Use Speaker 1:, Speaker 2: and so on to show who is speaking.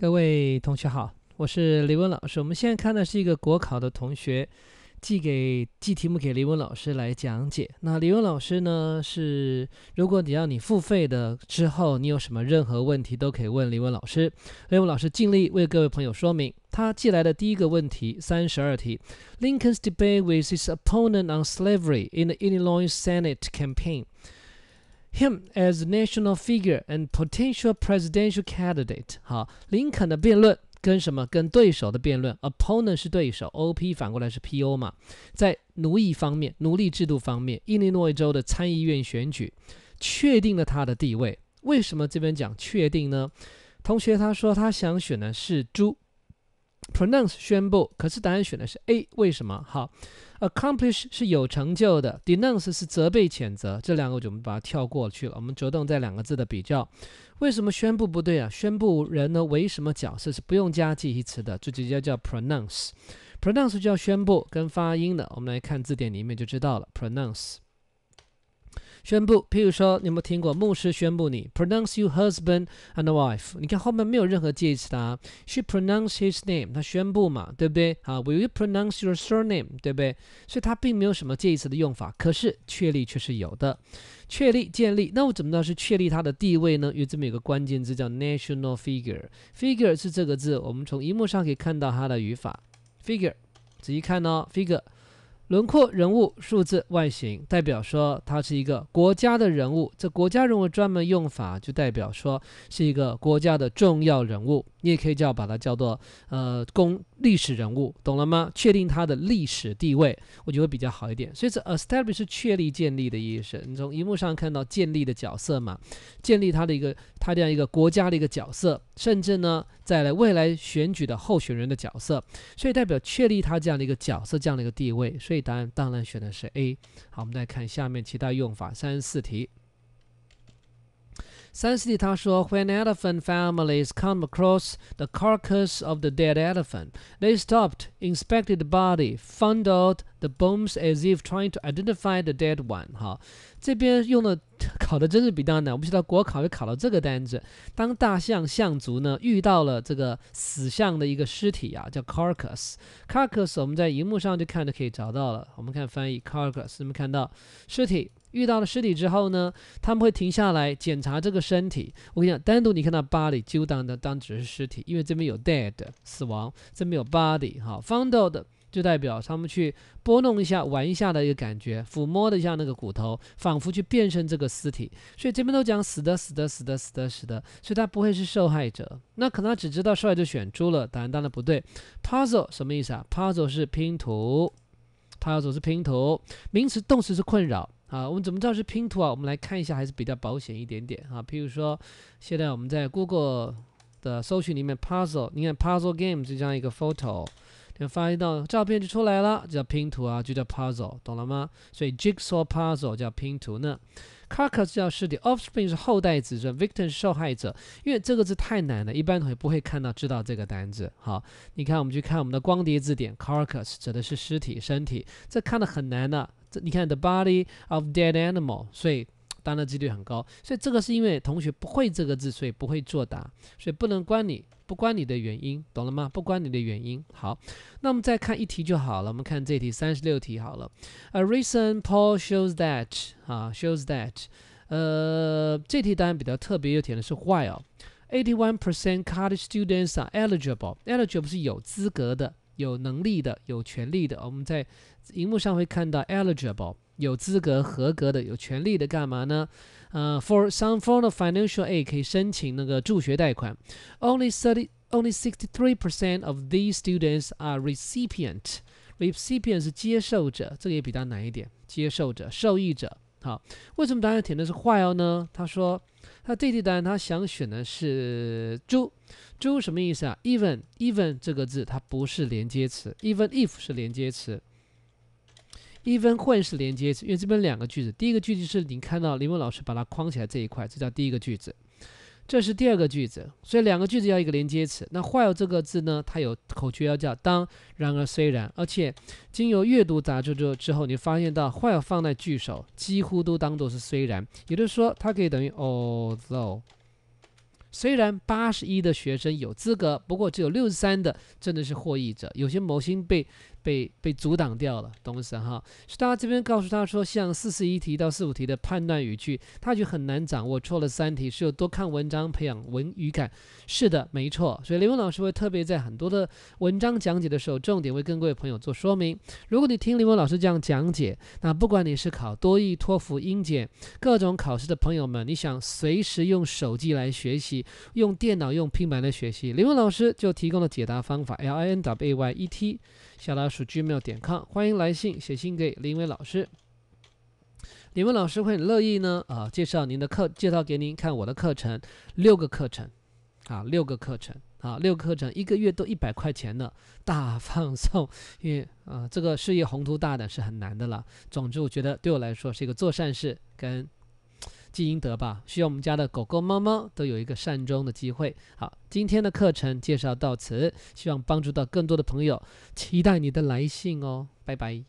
Speaker 1: 各位同学好，我是李文老师。我们现在看的是一个国考的同学寄给寄题目给李文老师来讲解。那李文老师呢是，如果你要你付费的之后，你有什么任何问题都可以问李文老师，李文老师尽力为各位朋友说明。他寄来的第一个问题，三十二题，Lincoln's debate with his opponent on slavery in the Illinois Senate campaign。him as national figure and potential presidential candidate。好，林肯的辩论跟什么？跟对手的辩论。Opponent 是对手，O P 反过来是 P O 嘛？在奴役方面，奴隶制度方面，伊利诺伊州的参议院选举确定了他的地位。为什么这边讲确定呢？同学他说他想选的是猪。pronounce 宣布，可是答案选的是 A，为什么？好，accomplish 是有成就的，denounce 是责备、谴责，这两个我们把它跳过去了。我们着重在两个字的比较，为什么宣布不对啊？宣布人呢，为什么角色是不用加记忆词的，就直接叫 pronounce，pronounce 就要宣布跟发音的。我们来看字典里面就知道了，pronounce。宣布，譬如说，你有没有听过牧师宣布你 pronounce you r husband and wife？你看后面没有任何介词的，she pronounce his name，他宣布嘛，对不对？啊，will you pronounce your surname？对不对？所以它并没有什么介词的用法，可是确立却是有的，确立建立。那我怎么知道是确立他的地位呢？有这么一个关键字叫 national figure，figure 是这个字。我们从荧幕上可以看到它的语法 figure，仔细看哦 figure。轮廓、人物、数字、外形，代表说它是一个国家的人物。这国家人物专门用法，就代表说是一个国家的重要人物。你也可以叫把它叫做呃公历史人物，懂了吗？确定他的历史地位，我得会比较好一点。所以这 e s t a b l i s h 是确立、建立的意思。你从荧幕上看到建立的角色嘛，建立他的一个他这样一个国家的一个角色，甚至呢，在未来选举的候选人的角色，所以代表确立他这样的一个角色这样的一个地位。所以答案当然选的是 A。好，我们再看下面其他用法，三十四题。三十四，他说，When elephant families come across the carcass of the dead elephant，they stopped，inspected the body，f u n d l e d the bones as if trying to identify the dead one。哈，这边用的考的真是比较难，我不知道国考会考到这个单子。当大象象族呢遇到了这个死象的一个尸体啊，叫 carcass。carcass 我们在荧幕上就看就可以找到了。我们看翻译，carcass，你们看到尸体。遇到了尸体之后呢？他们会停下来检查这个身体。我跟你讲，单独你看到 body，就当的当只是尸体，因为这边有 dead 死亡，这边有 body 哈 f o u n d e t 就代表他们去拨弄一下、玩一下的一个感觉，抚摸了一下那个骨头，仿佛去变身这个尸体。所以这边都讲死的、死的、死的、死的、死的，所以他不会是受害者。那可能他只知道受害者选猪了，答案当然不对。puzzle 什么意思啊？puzzle 是拼图，puzzle 是拼图，名词、动词是困扰。好，我们怎么知道是拼图啊？我们来看一下，还是比较保险一点点啊。譬如说，现在我们在 Google 的搜寻里面，puzzle，你看 puzzle game 就样一个 photo。要发一道照片就出来了，叫拼图啊，就叫 puzzle，懂了吗？所以 jigsaw puzzle 叫拼图呢。carcass 叫尸体，offspring 是后代子孙，victim 是受害者。因为这个字太难了，一般同学不会看到知道这个单字。好，你看我们去看我们的光碟字典，carcass 指的是尸体、身体，这看的很难的。这你看 the body of dead animal，所以。答的几率很高，所以这个是因为同学不会这个字，所以不会作答，所以不能关你，不关你的原因，懂了吗？不关你的原因。好，那我们再看一题就好了。我们看这题，三十六题好了。A recent poll shows that，啊，shows that，呃，这题当然比较特别，又填的是 while。Eighty-one percent college students are eligible. Eligible 是有资格的、有能力的、有权利的。我们在荧幕上会看到 eligible。有资格、合格的、有权利的，干嘛呢？呃，for some form of financial aid 可以申请那个助学贷款。Only thirty, only sixty three percent of these students are recipient. Recipient 是接受者，这个也比较难一点，接受者、受益者。好，为什么答案填的是 while 呢？他说，他这题答案他想选的是猪，猪什么意思啊？Even, even 这个字它不是连接词，even if 是连接词。一分 n 是连接词，因为这边两个句子，第一个句子是你看到林文老师把它框起来这一块，这叫第一个句子，这是第二个句子，所以两个句子要一个连接词。那 h i l e 这个字呢，它有口诀要叫当然而虽然，而且经由阅读杂志之之后，你发现到 h i l e 放在句首，几乎都当做是虽然，也就是说它可以等于 although。虽然八十一的学生有资格，不过只有六十三的真的是获益者，有些某星被。被被阻挡掉了，懂意思哈？是大家这边告诉他说，像四十一题到四五题的判断语句，他就很难掌握，错了三题是有多看文章，培养文语感。是的，没错。所以林文老师会特别在很多的文章讲解的时候，重点为各位朋友做说明。如果你听林文老师这样讲解，那不管你是考多益、托福、英检各种考试的朋友们，你想随时用手机来学习，用电脑用平板来学习，林文老师就提供了解答方法 L I N W A Y E T，下到。gmail 点 com，欢迎来信，写信给林伟老师，林伟老师会很乐意呢啊，介绍您的课，介绍给您看我的课程，六个课程，啊，六个课程，啊，六个课程，一个月都一百块钱呢。大放送，因为啊，这个事业宏图大胆是很难的了。总之，我觉得对我来说是一个做善事跟。积阴德吧，希望我们家的狗狗、猫猫都有一个善终的机会。好，今天的课程介绍到此，希望帮助到更多的朋友，期待你的来信哦，拜拜。